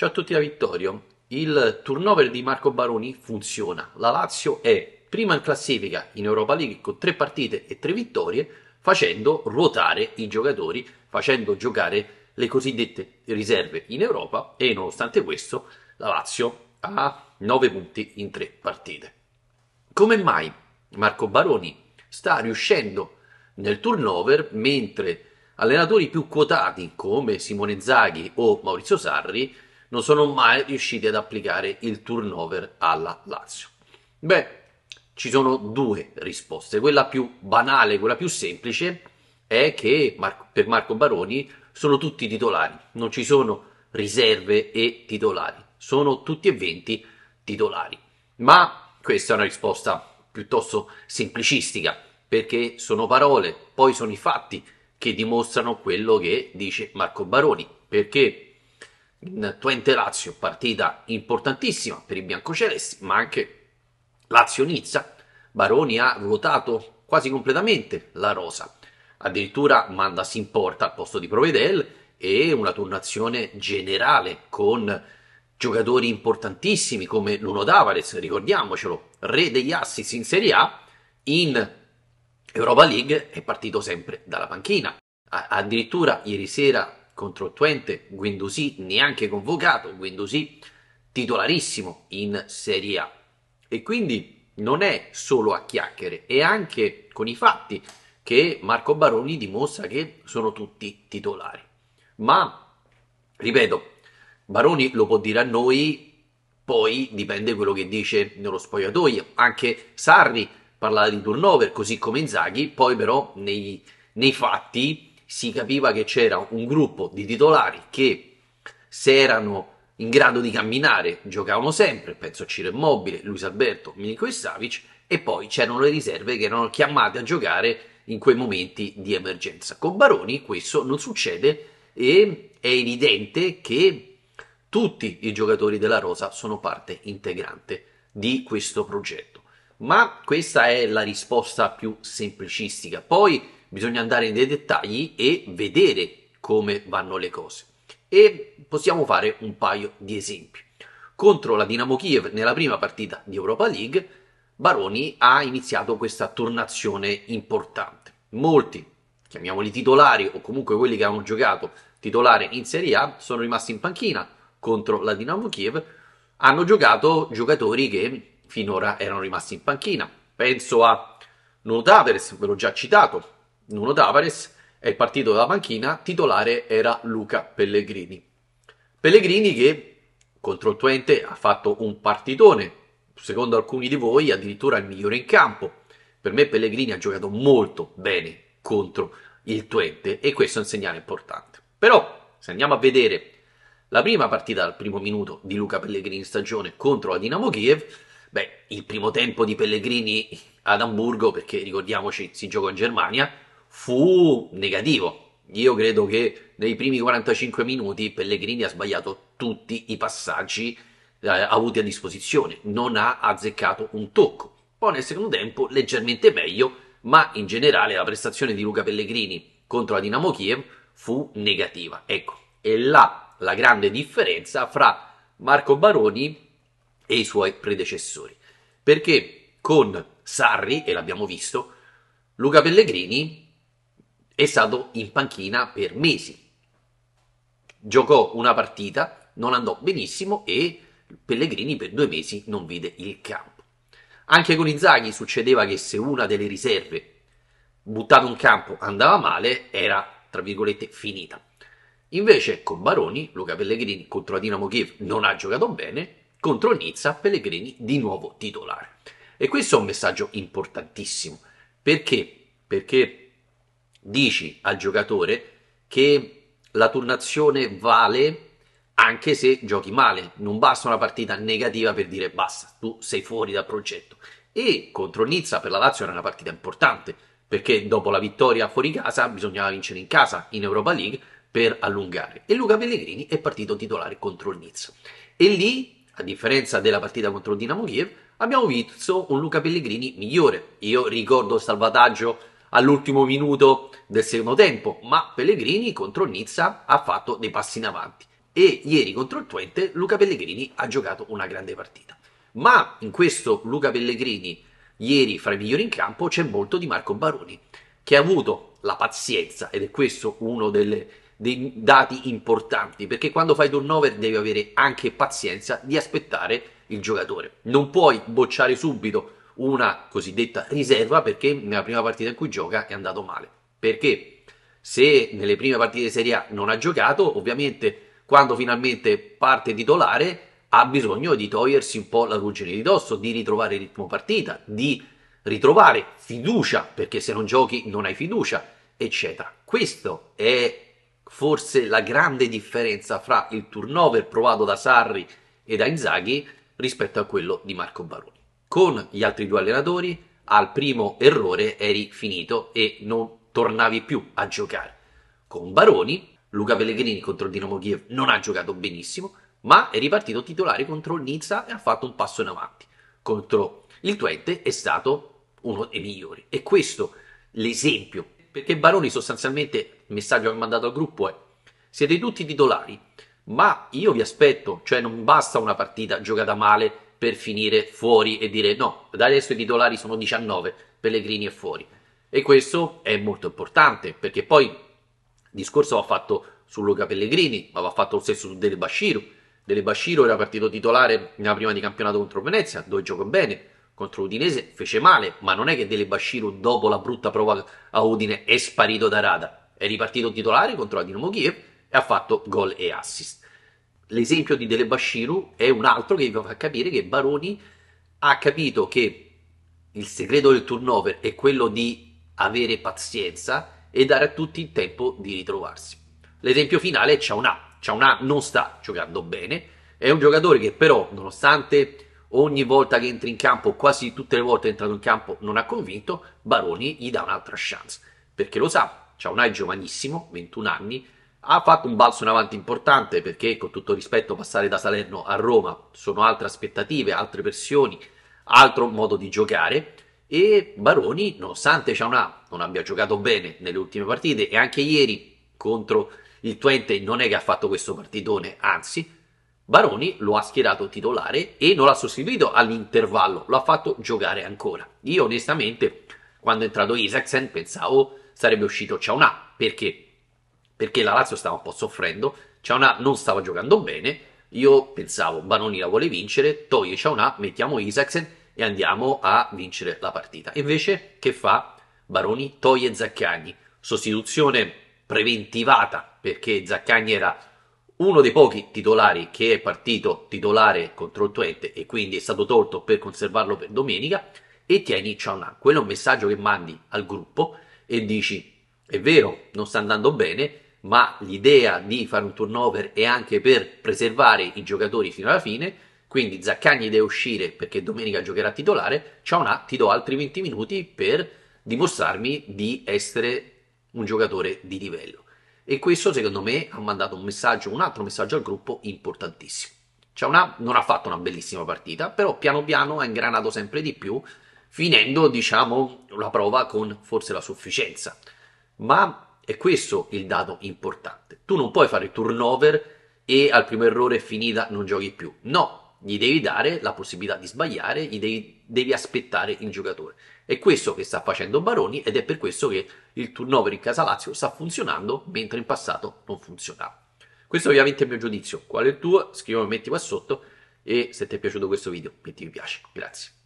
Ciao a tutti da Vittorio. Il turnover di Marco Baroni funziona. La Lazio è prima in classifica in Europa League con tre partite e tre vittorie, facendo ruotare i giocatori, facendo giocare le cosiddette riserve in Europa e nonostante questo la Lazio ha 9 punti in tre partite. Come mai Marco Baroni sta riuscendo nel turnover mentre allenatori più quotati come Simone Zaghi o Maurizio Sarri non sono mai riusciti ad applicare il turnover alla Lazio? Beh, ci sono due risposte. Quella più banale, quella più semplice, è che per Marco Baroni sono tutti titolari, non ci sono riserve e titolari, sono tutti e venti titolari. Ma questa è una risposta piuttosto semplicistica, perché sono parole, poi sono i fatti che dimostrano quello che dice Marco Baroni, perché in Twente Lazio, partita importantissima per i biancocelesti, ma anche Lazio Nizza. Baroni ha ruotato quasi completamente la rosa. Addirittura manda si importa al posto di Provedel e una turnazione generale con giocatori importantissimi come Nuno Tavares, ricordiamocelo, re degli assist in Serie A, in Europa League è partito sempre dalla panchina. Addirittura ieri sera contro Twente, Guendouzi neanche convocato, Guendouzi titolarissimo in Serie A. E quindi non è solo a chiacchiere, è anche con i fatti che Marco Baroni dimostra che sono tutti titolari. Ma, ripeto, Baroni lo può dire a noi, poi dipende quello che dice nello spogliatoio. Anche Sarri parlava di turnover, così come Inzaghi, poi però nei, nei fatti si capiva che c'era un gruppo di titolari che se erano in grado di camminare giocavano sempre, penso a Ciro Immobile, Luis Alberto, e Savic e poi c'erano le riserve che erano chiamate a giocare in quei momenti di emergenza. Con Baroni questo non succede e è evidente che tutti i giocatori della Rosa sono parte integrante di questo progetto. Ma questa è la risposta più semplicistica. Poi bisogna andare nei dettagli e vedere come vanno le cose. E possiamo fare un paio di esempi. Contro la Dinamo Kiev nella prima partita di Europa League, Baroni ha iniziato questa tornazione importante. Molti, chiamiamoli titolari o comunque quelli che hanno giocato titolare in Serie A, sono rimasti in panchina contro la Dinamo Kiev, hanno giocato giocatori che finora erano rimasti in panchina. Penso a Notaveres, ve l'ho già citato, Nuno Tavares è partito dalla panchina, titolare era Luca Pellegrini. Pellegrini che contro il Twente ha fatto un partitone, secondo alcuni di voi addirittura il migliore in campo. Per me Pellegrini ha giocato molto bene contro il Twente e questo è un segnale importante. Però se andiamo a vedere la prima partita al primo minuto di Luca Pellegrini in stagione contro la Dinamo Kiev, beh, il primo tempo di Pellegrini ad Amburgo, perché ricordiamoci si gioca in Germania, fu negativo. Io credo che nei primi 45 minuti Pellegrini ha sbagliato tutti i passaggi eh, avuti a disposizione, non ha azzeccato un tocco. Poi nel secondo tempo leggermente meglio, ma in generale la prestazione di Luca Pellegrini contro la Dinamo Kiev fu negativa. Ecco, è là la grande differenza fra Marco Baroni e i suoi predecessori. Perché con Sarri, e l'abbiamo visto, Luca Pellegrini è stato in panchina per mesi. Giocò una partita, non andò benissimo e Pellegrini per due mesi non vide il campo. Anche con Inzaghi succedeva che se una delle riserve buttato in campo andava male, era tra virgolette finita. Invece con Baroni, Luca Pellegrini contro la Dinamo Kiev non ha giocato bene, contro Nizza Pellegrini di nuovo titolare. E questo è un messaggio importantissimo. Perché? Perché dici al giocatore che la turnazione vale anche se giochi male, non basta una partita negativa per dire basta, tu sei fuori dal progetto. E contro Nizza per la Lazio era una partita importante, perché dopo la vittoria fuori casa bisognava vincere in casa in Europa League per allungare. E Luca Pellegrini è partito titolare contro il Nizza. E lì, a differenza della partita contro il Dinamo Kiev, abbiamo visto un Luca Pellegrini migliore. Io ricordo il salvataggio all'ultimo minuto del secondo tempo, ma Pellegrini contro Nizza ha fatto dei passi in avanti e ieri contro il Twente Luca Pellegrini ha giocato una grande partita. Ma in questo Luca Pellegrini ieri fra i migliori in campo c'è molto di Marco Baroni che ha avuto la pazienza ed è questo uno delle, dei dati importanti perché quando fai turnover devi avere anche pazienza di aspettare il giocatore. Non puoi bocciare subito una cosiddetta riserva perché nella prima partita in cui gioca è andato male. Perché se nelle prime partite di Serie A non ha giocato, ovviamente quando finalmente parte titolare ha bisogno di togliersi un po' la ruggine di dosso, di ritrovare il ritmo partita, di ritrovare fiducia, perché se non giochi non hai fiducia, eccetera. Questo è forse la grande differenza fra il turnover provato da Sarri e da Inzaghi rispetto a quello di Marco Baroni con gli altri due allenatori, al primo errore eri finito e non tornavi più a giocare. Con Baroni, Luca Pellegrini contro il Dinamo Kiev non ha giocato benissimo, ma è ripartito titolare contro il Nizza e ha fatto un passo in avanti. Contro il Twente è stato uno dei migliori. E questo l'esempio, perché Baroni sostanzialmente, il messaggio che ha mandato al gruppo è siete tutti titolari, ma io vi aspetto, cioè non basta una partita giocata male per finire fuori e dire no, da adesso i titolari sono 19, Pellegrini è fuori. E questo è molto importante perché poi il discorso va fatto su Luca Pellegrini, ma va fatto lo stesso su Dele Basciro. Dele Basciro era partito titolare nella prima di campionato contro Venezia, dove giocò bene, contro Udinese fece male, ma non è che Dele Basciro dopo la brutta prova a Udine è sparito da Rada, è ripartito titolare contro la Dinamo Kiev e ha fatto gol e assist. L'esempio di Dele Bashiru è un altro che vi fa capire che Baroni ha capito che il segreto del turnover è quello di avere pazienza e dare a tutti il tempo di ritrovarsi. L'esempio finale è Ciaunà. Ciaunà non sta giocando bene, è un giocatore che però, nonostante ogni volta che entri in campo, quasi tutte le volte è entrato in campo, non ha convinto, Baroni gli dà un'altra chance, perché lo sa, Ciaunà è giovanissimo, 21 anni, ha fatto un balzo in avanti importante perché, con tutto rispetto, passare da Salerno a Roma sono altre aspettative, altre pressioni, altro modo di giocare. E Baroni, nonostante Ciaunà non abbia giocato bene nelle ultime partite, e anche ieri contro il Twente non è che ha fatto questo partitone, anzi, Baroni lo ha schierato titolare e non l'ha sostituito all'intervallo, lo ha fatto giocare ancora. Io onestamente, quando è entrato Isaacsen, pensavo sarebbe uscito Ciaunà, perché perché la Lazio stava un po' soffrendo, Ciaonà non stava giocando bene, io pensavo Banoni la vuole vincere, toglie Ciaonà, mettiamo Isaacsen e andiamo a vincere la partita. Invece che fa? Baroni toglie Zaccagni, sostituzione preventivata perché Zaccagni era uno dei pochi titolari che è partito titolare contro il Twente e quindi è stato tolto per conservarlo per domenica e tieni Ciaonà. Quello è un messaggio che mandi al gruppo e dici è vero, non sta andando bene, ma l'idea di fare un turnover è anche per preservare i giocatori fino alla fine, quindi Zaccagni deve uscire perché domenica giocherà titolare, ciao na, ti do altri 20 minuti per dimostrarmi di essere un giocatore di livello. E questo secondo me ha mandato un messaggio, un altro messaggio al gruppo importantissimo. Ciao non ha fatto una bellissima partita, però piano piano ha ingranato sempre di più, finendo diciamo la prova con forse la sufficienza. Ma è questo il dato importante. Tu non puoi fare turnover e al primo errore finita non giochi più. No, gli devi dare la possibilità di sbagliare, gli devi, devi aspettare il giocatore. È questo che sta facendo Baroni ed è per questo che il turnover in casa Lazio sta funzionando mentre in passato non funzionava. Questo è ovviamente è il mio giudizio. Qual è il tuo? Scrivimi, metti qua sotto e se ti è piaciuto questo video metti mi piace. Grazie.